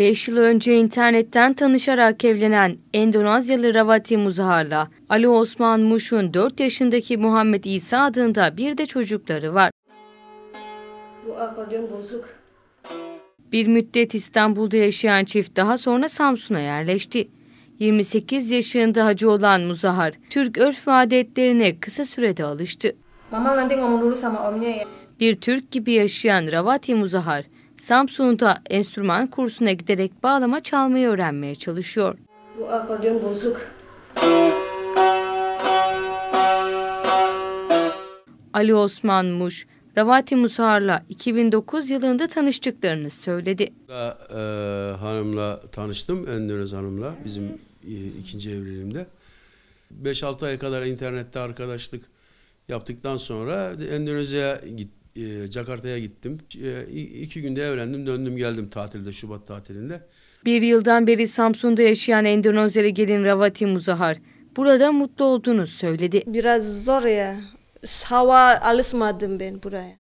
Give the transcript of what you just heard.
5 yıl önce internetten tanışarak evlenen Endonezyalı Ravati Muzahar'la Ali Osman Muş'un 4 yaşındaki Muhammed İsa adında bir de çocukları var. Bu akordeon bozuk. Bir müddet İstanbul'da yaşayan çift daha sonra Samsun'a yerleşti. 28 yaşında hacı olan Muzahar, Türk örf ve adetlerine kısa sürede alıştı. Bir Türk gibi yaşayan Ravati Muzahar, Samsun'da enstrüman kursuna giderek bağlama çalmayı öğrenmeye çalışıyor. Bu akordeon bozuk. Ali Osman Muş, Ravati Musar'la 2009 yılında tanıştıklarını söyledi. Da, e, hanımla tanıştım, Endonez Hanım'la bizim e, ikinci evliliğimde. 5-6 ay kadar internette arkadaşlık yaptıktan sonra Endonezya'ya gittim e, Jakarta'ya gittim. E, iki günde evlendim, döndüm geldim tatilde, Şubat tatilinde. Bir yıldan beri Samsun'da yaşayan Endonezyalı gelin Ravati Muzahar, burada mutlu olduğunu söyledi. Biraz zor ya, hava alışmadım ben buraya.